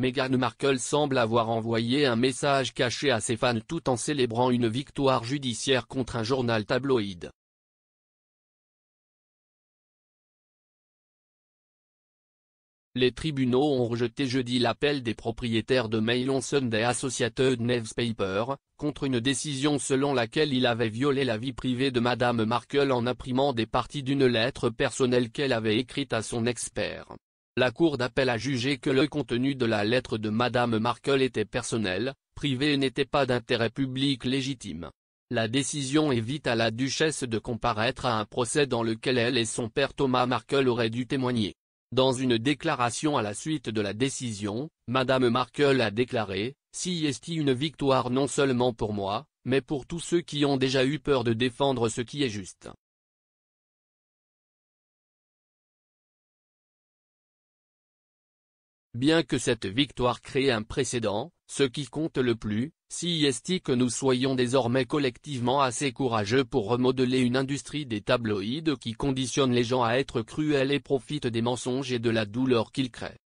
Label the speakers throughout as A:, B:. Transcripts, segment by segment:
A: Meghan Markle semble avoir envoyé un message caché à ses fans tout en célébrant une victoire judiciaire contre un journal tabloïd. Les tribunaux ont rejeté jeudi l'appel des propriétaires de on Sunday Associated Newspaper, contre une décision selon laquelle il avait violé la vie privée de Madame Markle en imprimant des parties d'une lettre personnelle qu'elle avait écrite à son expert. La Cour d'appel a jugé que le contenu de la lettre de Madame Markel était personnel, privé et n'était pas d'intérêt public légitime. La décision évite à la duchesse de comparaître à un procès dans lequel elle et son père Thomas Markel auraient dû témoigner. Dans une déclaration à la suite de la décision, Madame Markel a déclaré, « Si est une victoire non seulement pour moi, mais pour tous ceux qui ont déjà eu peur de défendre ce qui est juste. Bien que cette victoire crée un précédent, ce qui compte le plus, si est que nous soyons désormais collectivement assez courageux pour remodeler une industrie des tabloïdes qui conditionne les gens à être cruels et profite des mensonges et de la douleur qu'ils créent.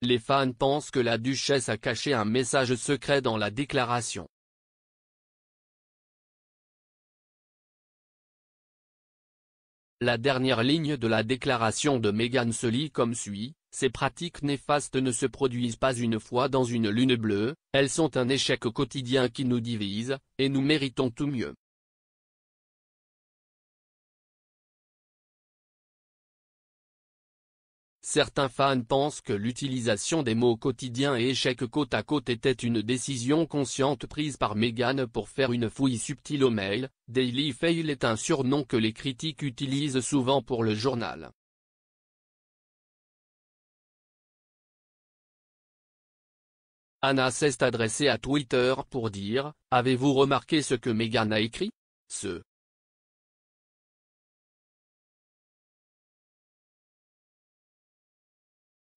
B: Les fans pensent que la duchesse a caché un message secret dans la déclaration.
A: La dernière ligne de la déclaration de Meghan se lit comme suit, « Ces pratiques néfastes ne se produisent pas une fois dans une lune bleue, elles sont un échec quotidien qui nous divise, et nous méritons tout mieux. » Certains fans pensent que l'utilisation des mots quotidiens et échec côte à côte était une décision consciente prise par Meghan pour faire une fouille subtile au mail, Daily Fail est un surnom que les critiques utilisent souvent pour le journal.
B: Anna s'est adressée à Twitter pour dire « Avez-vous remarqué ce que Meghan a écrit Ce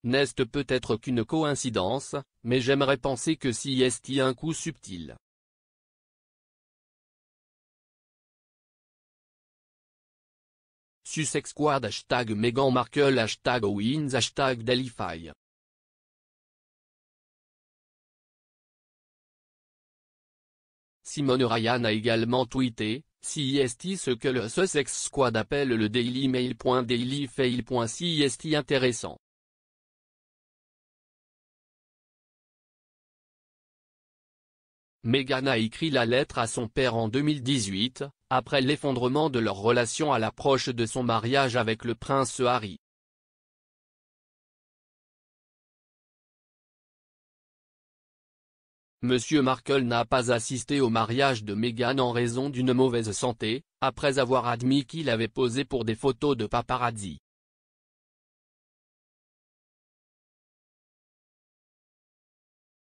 B: nest peut-être qu'une coïncidence, mais j'aimerais penser que si est un coup subtil. Sussex Squad hashtag Megan Markle hashtag Owens hashtag
A: Simone Ryan a également tweeté, CIST ce que le Sussex Squad appelle le Daily Mail. Daily Fail. intéressant. Meghan a écrit la lettre à son père en 2018, après l'effondrement de leur relation à l'approche de son mariage avec le prince Harry. Monsieur Markle n'a pas assisté au mariage de Meghan en raison d'une mauvaise santé, après avoir admis qu'il avait posé pour des photos de paparazzi.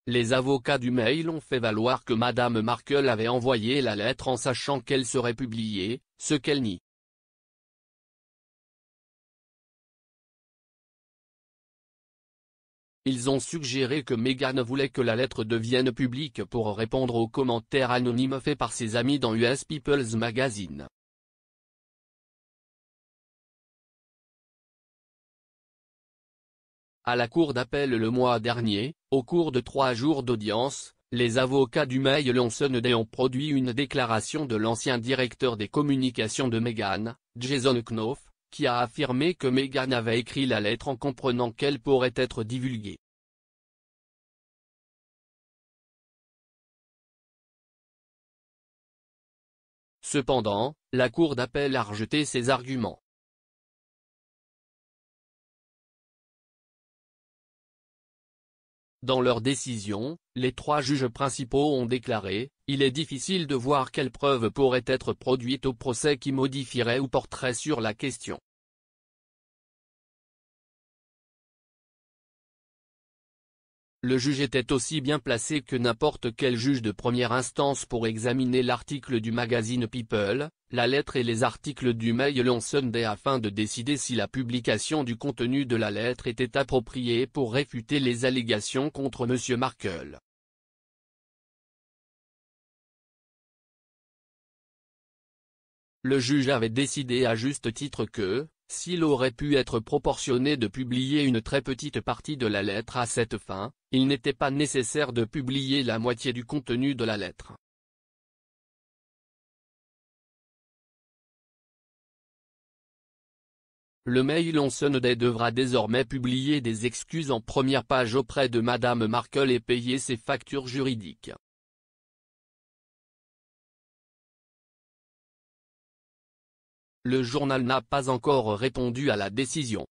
B: Les avocats
A: du mail ont fait valoir que Madame Markle avait envoyé la lettre en sachant qu'elle serait publiée, ce qu'elle nie. Ils ont suggéré que Meghan voulait que la lettre devienne publique pour répondre aux commentaires anonymes faits par ses amis dans US People's Magazine. À la cour d'appel le mois dernier, au cours de trois jours d'audience, les avocats du meil Sunday ont produit une déclaration de l'ancien directeur des communications de Meghan, Jason Knopf, qui a affirmé que Meghan avait écrit la lettre en comprenant qu'elle pourrait être divulguée.
B: Cependant, la Cour d'appel a rejeté ses arguments.
A: Dans leur décision, les trois juges principaux ont déclaré, il est difficile de voir quelles preuves pourraient être produites au procès qui modifierait ou porterait sur la question. le juge était aussi bien placé que n'importe quel juge de première instance pour examiner l'article du magazine People, la lettre et les articles du Mail on Sunday afin de décider si la publication du contenu de la lettre était appropriée pour réfuter les allégations contre M. Markle. Le juge avait décidé à juste titre que, s'il aurait pu être proportionné de publier une très petite partie de la lettre à cette fin, il n'était pas nécessaire de publier la moitié du contenu de la lettre. Le mail on Sunday devra désormais publier des excuses en première page auprès de Madame Markle et payer ses factures juridiques.
B: Le journal n'a pas encore répondu à la décision.